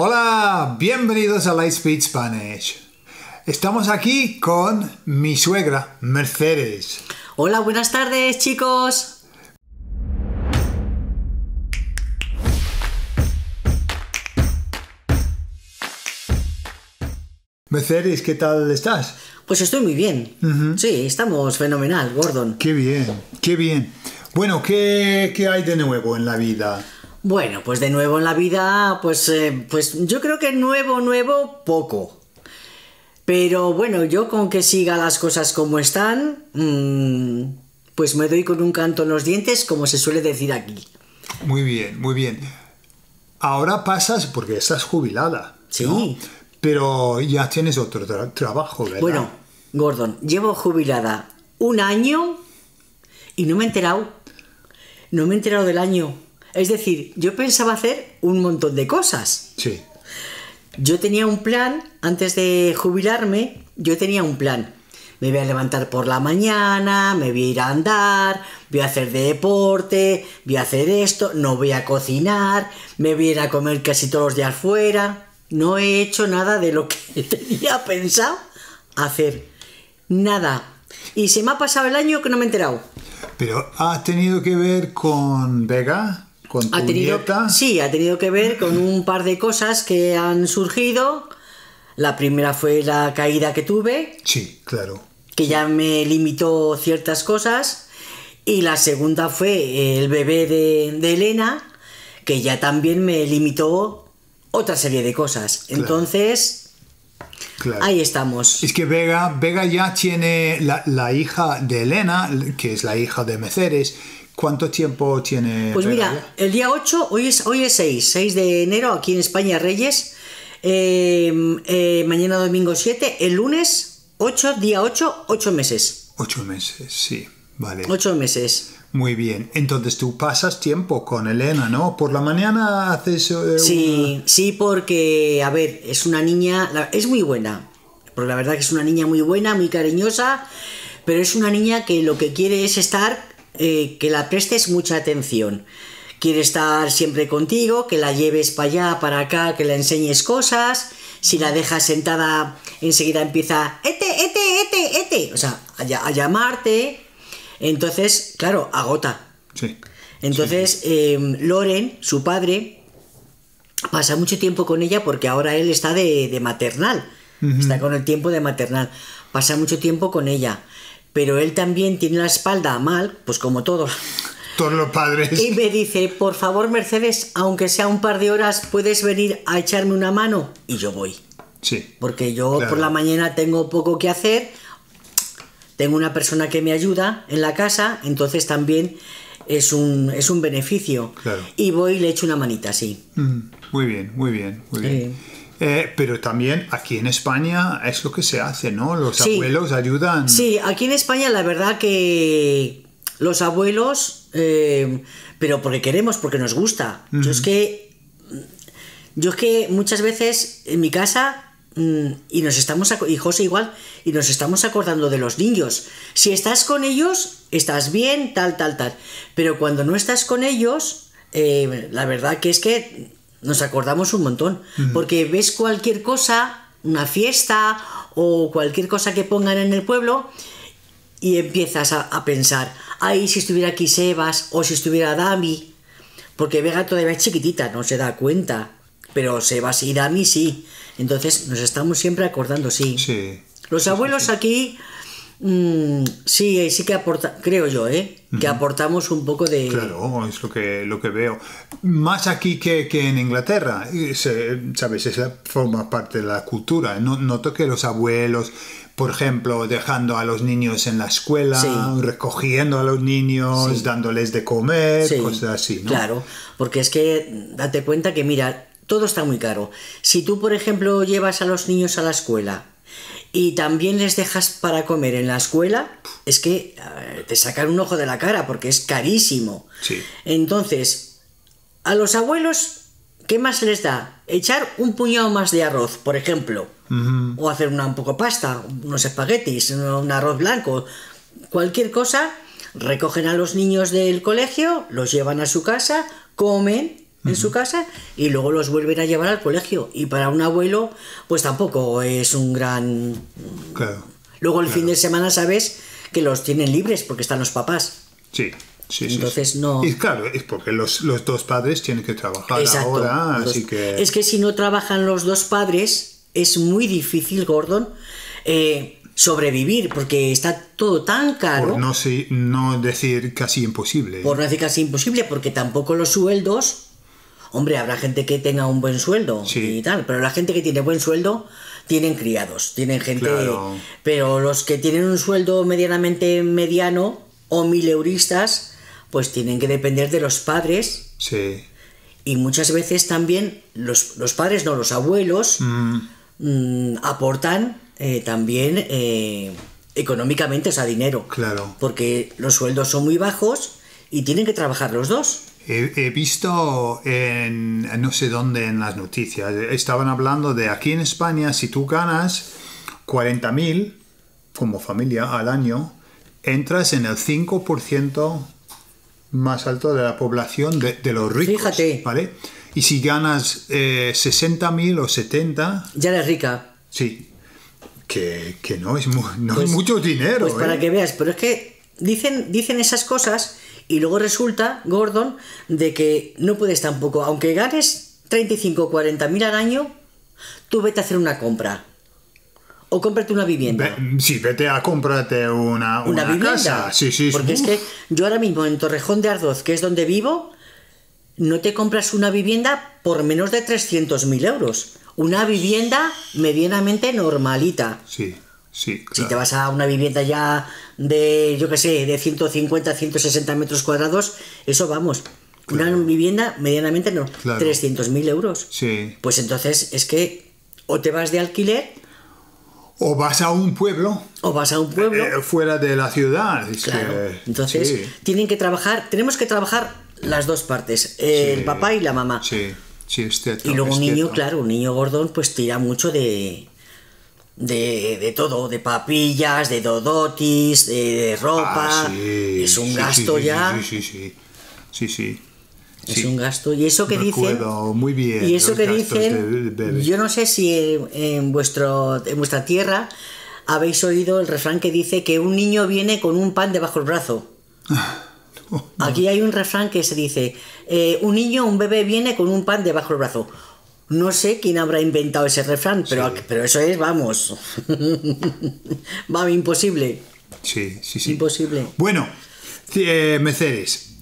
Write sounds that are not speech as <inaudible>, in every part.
Hola, bienvenidos a Lightspeed Spanish. Estamos aquí con mi suegra, Mercedes. Hola, buenas tardes chicos. Mercedes, ¿qué tal estás? Pues estoy muy bien. Sí, estamos fenomenal, Gordon. Qué bien, qué bien. Bueno, ¿qué, hay de nuevo en la vida? Bueno, pues de nuevo en la vida, pues, eh, pues yo creo que nuevo, nuevo, poco. Pero bueno, yo con que siga las cosas como están, mm, pues me doy con un canto en los dientes, como se suele decir aquí. Muy bien, muy bien. Ahora pasas porque estás jubilada. Sí. Pero ya tienes otro trabajo, ¿verdad? Bueno, Gordon, llevo jubilada un año y no me he enterado. No me he enterado del año. Es decir, yo pensaba hacer un montón de cosas. Sí. Yo tenía un plan, antes de jubilarme, yo tenía un plan. Me voy a levantar por la mañana, me voy a ir a andar, voy a hacer deporte, voy a hacer esto, no voy a cocinar, me voy a ir a comer casi todos los días fuera. No he hecho nada de lo que <laughs> tenía pensado hacer. Nada. Y se me ha pasado el año que no me he enterado. Pero has tenido que ver con Vega ha tenido, Sí, ha tenido que ver con un par de cosas que han surgido. La primera fue la caída que tuve. Sí, claro. Que ya me limitó ciertas cosas. Y la segunda fue el bebé de, Elena, que ya también me limitó otra serie de cosas. Entonces, Ahí estamos. Es que Vega, Vega ya tiene la, la, hija de Elena, que es la hija de Meceres, ¿Cuánto tiempo tiene? Pues mira, el día 8, hoy es, hoy es 6, 6 de enero, aquí en España Reyes, eh, eh, mañana domingo 7, el lunes 8, día 8, 8 meses. 8 meses, sí, vale. 8 meses. Muy bien, entonces tú pasas tiempo con Elena, ¿no? Por la mañana haces... Eh, sí, sí, porque, a ver, es una niña, es muy buena, porque la verdad que es una niña muy buena, muy cariñosa, pero es una niña que lo que quiere es estar eh, que la prestes mucha atención. Quiere estar siempre contigo, que la lleves para allá, para acá, que la enseñes cosas. Si la dejas sentada, enseguida empieza, O sea, a, llamarte. Entonces, claro, agota. Sí. Entonces, em, Loren, su padre, pasa mucho tiempo con ella porque ahora él está de, maternal. Está con el tiempo de maternal. Pasa mucho tiempo con ella pero él también tiene la espalda mal, pues como todos. Todos los padres. Y me dice, por favor, Mercedes, aunque sea un par de horas, ¿puedes venir a echarme una mano? Y yo voy. Sí. Porque yo por la mañana tengo poco que hacer, tengo una persona que me ayuda en la casa, entonces también es un, es un beneficio. Claro. Y voy y le echo una manita, sí. Mm, muy bien, muy bien, muy bien. Eh, eh, pero también aquí en España es lo que se hace, ¿no? Los abuelos ayudan. Sí, aquí en España la verdad que los abuelos, eh, pero porque queremos, porque nos gusta. Yo es que. Yo es que muchas veces en mi casa mm, y nos estamos y José igual y nos estamos acordando de los niños si estás con ellos estás bien tal tal tal pero cuando no estás con ellos eh, la verdad que es que nos acordamos un montón. Porque ves cualquier cosa, una fiesta o cualquier cosa que pongan en el pueblo y empiezas a, pensar, ay, si estuviera aquí Sebas o si estuviera Dami. Porque Vega todavía es chiquitita, no se da cuenta. Pero Sebas y Dami sí. Entonces nos estamos siempre acordando, sí. Los abuelos aquí, mm, sí, sí que aportan, creo yo, ¿eh? que aportamos un poco de... Claro, es lo que, lo que veo. Más aquí que, que en Inglaterra, ¿sabes? Esa forma parte de la cultura. noto que los abuelos, por ejemplo, dejando a los niños en la escuela, recogiendo a los niños, dándoles de comer, cosas así, ¿no? Claro, porque es que date cuenta que, mira, todo está muy caro. Si tú, por ejemplo, llevas a los niños a la escuela y también les dejas para comer en la escuela, es que eh, te sacan un ojo de la cara porque es carísimo. Entonces, a los abuelos, ¿qué más les da? Echar un puñado más de arroz, por ejemplo, o hacer una, un poco pasta, unos espaguetis, un arroz blanco, cualquier cosa recogen a los niños del colegio, los llevan a su casa, comen en su casa y luego los vuelven a llevar al colegio. Y para un abuelo, pues tampoco es un gran... Claro. Luego el fin de semana sabes que los tienen libres porque están los papás. Sí. Sí, Entonces no. Y claro, es porque los, dos padres tienen que trabajar ahora, así que. Es que si no trabajan los dos padres, es muy difícil, Gordon, eh, sobrevivir, porque está todo tan caro. Por no, no decir casi imposible. Por no decir casi imposible, porque tampoco los sueldos Hombre, habrá gente que tenga un buen sueldo y tal, pero la gente que tiene buen sueldo tienen criados, tienen gente. Pero los que tienen un sueldo medianamente mediano o mil euristas, pues tienen que depender de los padres. Sí. Y muchas veces también los, padres, no, los abuelos, mm. Mm, aportan eh, también eh, económicamente, o sea, dinero. Claro. Porque los sueldos son muy bajos y tienen que trabajar los dos. He, visto en no sé dónde en las noticias, estaban hablando de aquí en España, si tú ganas 40.000 como familia al año, entras en el 5% más alto de la población de, los ricos. Fíjate. ¿Vale? Y si ganas 60.000 eh, o 70... Ya eres rica. Sí. Que, no, es, pues, mucho dinero. Pues para ¿eh? que veas, pero es que dicen, dicen esas cosas y luego resulta, Gordon, de que no puedes tampoco, aunque ganes 35 o 40 mil al año, tú vete a hacer una compra. O cómprate una vivienda. sí, vete a cómprate una, vivienda. Casa. Sí, sí, Porque es que yo ahora mismo en Torrejón de Ardoz, que es donde vivo, no te compras una vivienda por menos de mil euros. Una vivienda medianamente normalita. Sí. Si te vas a una vivienda ya de, yo qué sé, de 150, 160 metros cuadrados, eso vamos. Una vivienda medianamente no, 300.000 euros. Sí. Pues entonces es que o te vas de alquiler. O vas a un pueblo. O vas a un pueblo. Eh, fuera de la ciudad. entonces tienen que trabajar, tenemos que trabajar las dos partes, el papá y la mamá. Sí, sí, Y luego un niño, claro, un niño gordón, pues tira mucho de, de, todo, de papillas, de dodotis, de, ropa. Ah, es un gasto ya. Sí, sí, sí. Es un gasto. Y eso que dice Muy bien. Y eso que dicen. yo no sé si en, vuestro, en vuestra tierra habéis oído el refrán que dice que un niño viene con un pan debajo del brazo. <laughs> Aquí hay un refrán que se dice: eh, un niño, un bebé viene con un pan debajo del brazo. No sé quién habrá inventado ese refrán, pero, eso es, vamos. <laughs> vamos, imposible. Sí, sí, sí. Imposible. Bueno, eh, Mercedes,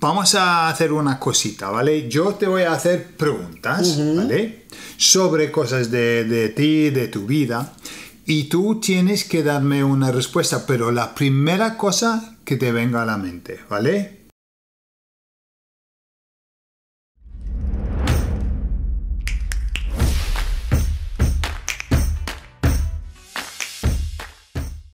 vamos a hacer una cosita, ¿vale? Yo te voy a hacer preguntas, ¿vale? Sobre cosas de, de ti, de tu vida. Y tú tienes que darme una respuesta, pero la primera cosa que te venga a la mente, ¿vale?